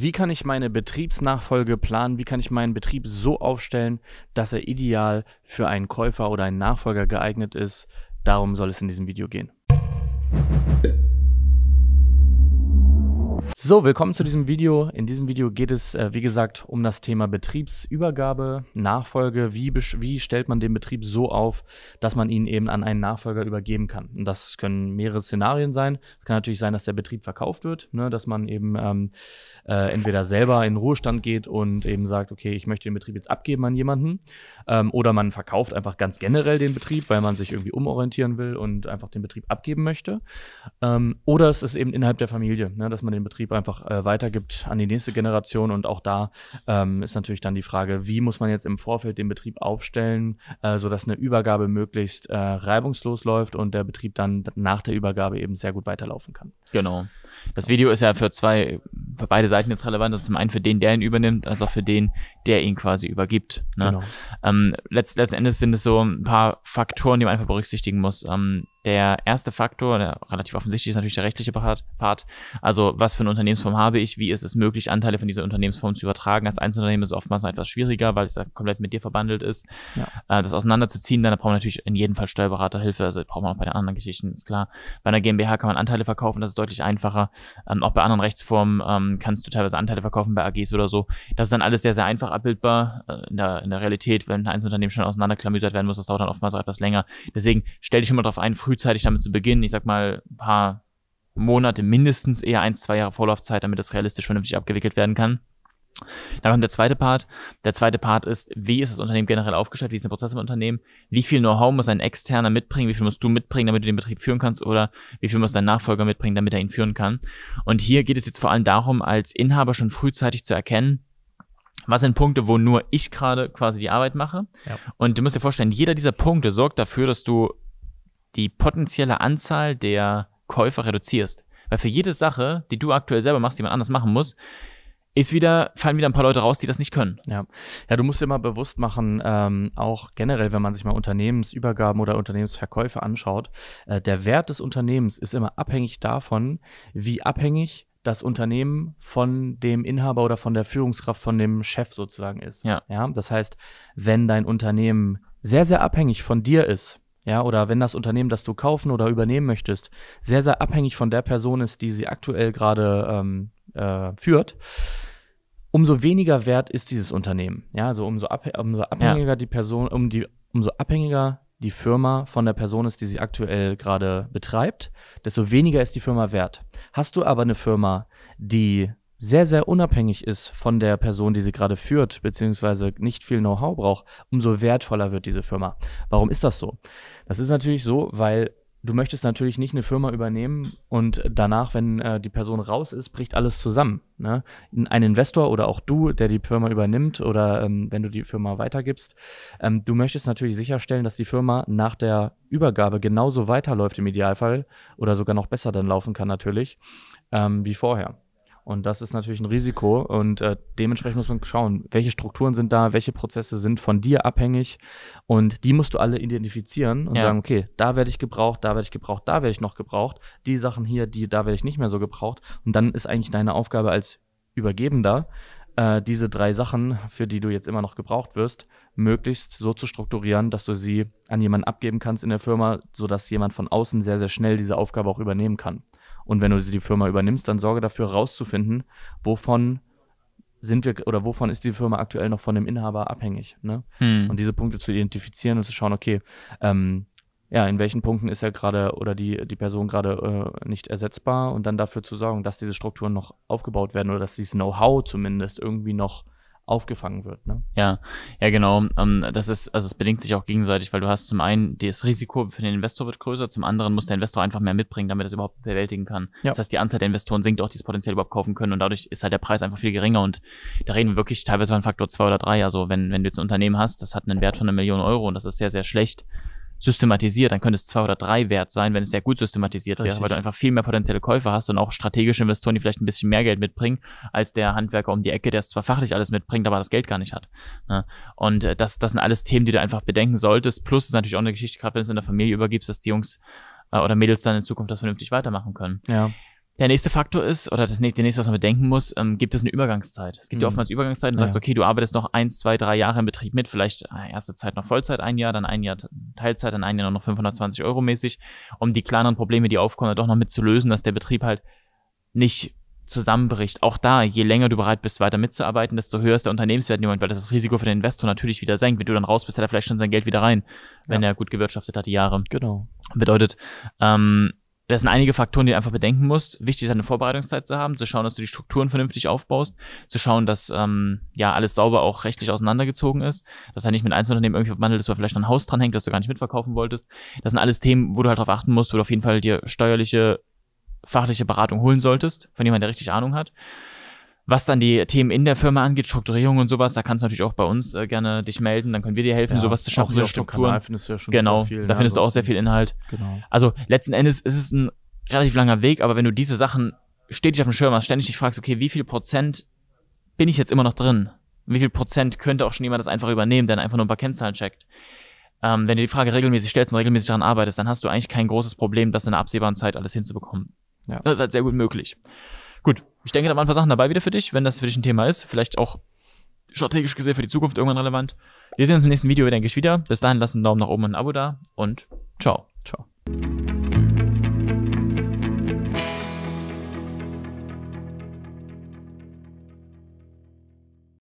wie kann ich meine Betriebsnachfolge planen, wie kann ich meinen Betrieb so aufstellen, dass er ideal für einen Käufer oder einen Nachfolger geeignet ist. Darum soll es in diesem Video gehen. So, willkommen zu diesem Video. In diesem Video geht es, äh, wie gesagt, um das Thema Betriebsübergabe, Nachfolge. Wie, wie stellt man den Betrieb so auf, dass man ihn eben an einen Nachfolger übergeben kann? Und das können mehrere Szenarien sein. Es kann natürlich sein, dass der Betrieb verkauft wird, ne, dass man eben ähm, äh, entweder selber in Ruhestand geht und eben sagt, okay, ich möchte den Betrieb jetzt abgeben an jemanden. Ähm, oder man verkauft einfach ganz generell den Betrieb, weil man sich irgendwie umorientieren will und einfach den Betrieb abgeben möchte. Ähm, oder es ist eben innerhalb der Familie, ne, dass man den Betrieb einfach äh, weitergibt an die nächste Generation. Und auch da ähm, ist natürlich dann die Frage, wie muss man jetzt im Vorfeld den Betrieb aufstellen, äh, sodass eine Übergabe möglichst äh, reibungslos läuft und der Betrieb dann nach der Übergabe eben sehr gut weiterlaufen kann. Genau das Video ist ja für zwei, für beide Seiten jetzt relevant. Das ist zum einen für den, der ihn übernimmt, als auch für den, der ihn quasi übergibt. Ne? Genau. Ähm, letzt, letzten Endes sind es so ein paar Faktoren, die man einfach berücksichtigen muss. Ähm, der erste Faktor, der relativ offensichtlich ist natürlich der rechtliche Part. Also was für eine Unternehmensform habe ich? Wie ist es möglich, Anteile von dieser Unternehmensform zu übertragen? Als Einzelunternehmen ist es oftmals etwas schwieriger, weil es da komplett mit dir verbandelt ist. Ja. Äh, das auseinanderzuziehen, dann da braucht man natürlich in jedem Fall Steuerberaterhilfe. Also braucht man auch bei den anderen Geschichten, ist klar. Bei einer GmbH kann man Anteile verkaufen, das ist deutlich einfacher ähm, auch bei anderen Rechtsformen ähm, kannst du teilweise Anteile verkaufen bei AGs oder so. Das ist dann alles sehr, sehr einfach abbildbar äh, in, der, in der Realität, wenn ein Unternehmen schon auseinanderklamüsert werden muss, das dauert dann oftmals auch etwas länger. Deswegen stell dich immer darauf ein, frühzeitig damit zu beginnen. Ich sag mal, ein paar Monate mindestens, eher ein, zwei Jahre Vorlaufzeit, damit das realistisch vernünftig abgewickelt werden kann. Dann kommt der zweite Part. Der zweite Part ist, wie ist das Unternehmen generell aufgestellt, wie ist der Prozess im Unternehmen, wie viel Know-how muss ein Externer mitbringen, wie viel musst du mitbringen, damit du den Betrieb führen kannst oder wie viel muss dein Nachfolger mitbringen, damit er ihn führen kann. Und hier geht es jetzt vor allem darum, als Inhaber schon frühzeitig zu erkennen, was sind Punkte, wo nur ich gerade quasi die Arbeit mache. Ja. Und du musst dir vorstellen, jeder dieser Punkte sorgt dafür, dass du die potenzielle Anzahl der Käufer reduzierst. Weil für jede Sache, die du aktuell selber machst, die man anders machen muss, ist wieder, fallen wieder ein paar Leute raus, die das nicht können. Ja, ja du musst dir mal bewusst machen, ähm, auch generell, wenn man sich mal Unternehmensübergaben oder Unternehmensverkäufe anschaut, äh, der Wert des Unternehmens ist immer abhängig davon, wie abhängig das Unternehmen von dem Inhaber oder von der Führungskraft, von dem Chef sozusagen ist. Ja. ja. Das heißt, wenn dein Unternehmen sehr, sehr abhängig von dir ist, ja, oder wenn das Unternehmen, das du kaufen oder übernehmen möchtest, sehr, sehr abhängig von der Person ist, die sie aktuell gerade ähm, äh, führt, umso weniger wert ist dieses Unternehmen. Ja, also umso, abh umso abhängiger ja. die Person, um die, umso abhängiger die Firma von der Person ist, die sie aktuell gerade betreibt, desto weniger ist die Firma wert. Hast du aber eine Firma, die sehr, sehr unabhängig ist von der Person, die sie gerade führt, beziehungsweise nicht viel Know-how braucht, umso wertvoller wird diese Firma. Warum ist das so? Das ist natürlich so, weil du möchtest natürlich nicht eine Firma übernehmen und danach, wenn äh, die Person raus ist, bricht alles zusammen. Ne? Ein Investor oder auch du, der die Firma übernimmt oder ähm, wenn du die Firma weitergibst, ähm, du möchtest natürlich sicherstellen, dass die Firma nach der Übergabe genauso weiterläuft im Idealfall oder sogar noch besser dann laufen kann natürlich ähm, wie vorher. Und das ist natürlich ein Risiko. Und äh, dementsprechend muss man schauen, welche Strukturen sind da, welche Prozesse sind von dir abhängig. Und die musst du alle identifizieren und ja. sagen, okay, da werde ich gebraucht, da werde ich gebraucht, da werde ich noch gebraucht. Die Sachen hier, die, da werde ich nicht mehr so gebraucht. Und dann ist eigentlich deine Aufgabe als Übergebender, äh, diese drei Sachen, für die du jetzt immer noch gebraucht wirst, möglichst so zu strukturieren, dass du sie an jemanden abgeben kannst in der Firma, sodass jemand von außen sehr, sehr schnell diese Aufgabe auch übernehmen kann. Und wenn du die Firma übernimmst, dann sorge dafür, rauszufinden, wovon sind wir oder wovon ist die Firma aktuell noch von dem Inhaber abhängig. Ne? Hm. Und diese Punkte zu identifizieren und zu schauen, okay, ähm, ja, in welchen Punkten ist er gerade oder die, die Person gerade äh, nicht ersetzbar und dann dafür zu sorgen, dass diese Strukturen noch aufgebaut werden oder dass dieses Know-how zumindest irgendwie noch aufgefangen wird. Ne? Ja, ja genau. Ähm, das ist, also es bedingt sich auch gegenseitig, weil du hast zum einen das Risiko für den Investor wird größer, zum anderen muss der Investor einfach mehr mitbringen, damit er es überhaupt bewältigen kann. Ja. Das heißt, die Anzahl der Investoren sinkt auch, die es potenziell überhaupt kaufen können und dadurch ist halt der Preis einfach viel geringer und da reden wir wirklich teilweise von Faktor zwei oder drei. Also wenn, wenn du jetzt ein Unternehmen hast, das hat einen Wert von einer Million Euro und das ist sehr, sehr schlecht, systematisiert, dann könnte es zwei oder drei wert sein, wenn es sehr gut systematisiert Richtig. wäre, weil du einfach viel mehr potenzielle Käufer hast und auch strategische Investoren, die vielleicht ein bisschen mehr Geld mitbringen, als der Handwerker um die Ecke, der es zwar fachlich alles mitbringt, aber das Geld gar nicht hat. Ne? Und äh, das, das sind alles Themen, die du einfach bedenken solltest. Plus ist natürlich auch eine Geschichte, gerade wenn du es in der Familie übergibst, dass die Jungs äh, oder Mädels dann in Zukunft das vernünftig weitermachen können. Ja. Der nächste Faktor ist, oder das, der nächste, was man bedenken muss, ähm, gibt es eine Übergangszeit. Es gibt mhm. ja oftmals Übergangszeiten, du ja. sagst, okay, du arbeitest noch eins, zwei, drei Jahre im Betrieb mit, vielleicht äh, erste Zeit noch Vollzeit ein Jahr, dann ein Jahr Teilzeit, dann ein Jahr noch 520 Euro mäßig, um die kleineren Probleme, die aufkommen, doch noch mitzulösen, dass der Betrieb halt nicht zusammenbricht. Auch da, je länger du bereit bist, weiter mitzuarbeiten, desto höher ist der Unternehmenswert im Moment, weil das, das Risiko für den Investor natürlich wieder senkt. Wenn du dann raus bist, hat er vielleicht schon sein Geld wieder rein, wenn ja. er gut gewirtschaftet hat die Jahre. Genau. Bedeutet, ähm, das sind einige Faktoren, die du einfach bedenken musst. Wichtig ist, eine Vorbereitungszeit zu haben, zu schauen, dass du die Strukturen vernünftig aufbaust, zu schauen, dass ähm, ja alles sauber auch rechtlich auseinandergezogen ist, dass er nicht mit Unternehmen irgendwie wandelt, dass weil vielleicht ein Haus dranhängt, das du gar nicht mitverkaufen wolltest. Das sind alles Themen, wo du halt darauf achten musst, wo du auf jeden Fall dir steuerliche, fachliche Beratung holen solltest, von jemandem, der richtig Ahnung hat. Was dann die Themen in der Firma angeht, Strukturierung und sowas, da kannst du natürlich auch bei uns äh, gerne dich melden, dann können wir dir helfen, ja, sowas zu schaffen, so Strukturen. Findest du ja schon genau, viel, da ne? findest du auch sehr viel Inhalt. Genau. Also letzten Endes ist es ein relativ langer Weg, aber wenn du diese Sachen stetig auf dem Schirm hast, ständig dich fragst, okay, wie viel Prozent bin ich jetzt immer noch drin? Wie viel Prozent könnte auch schon jemand das einfach übernehmen, der einfach nur ein paar Kennzahlen checkt? Ähm, wenn du die Frage regelmäßig stellst und regelmäßig daran arbeitest, dann hast du eigentlich kein großes Problem, das in der absehbaren Zeit alles hinzubekommen. Ja. Das ist halt sehr gut möglich. Gut, ich denke, da waren ein paar Sachen dabei wieder für dich, wenn das für dich ein Thema ist. Vielleicht auch strategisch gesehen für die Zukunft irgendwann relevant. Wir sehen uns im nächsten Video, denke ich, wieder. Bis dahin, lasst einen Daumen nach oben und ein Abo da und ciao. Ciao.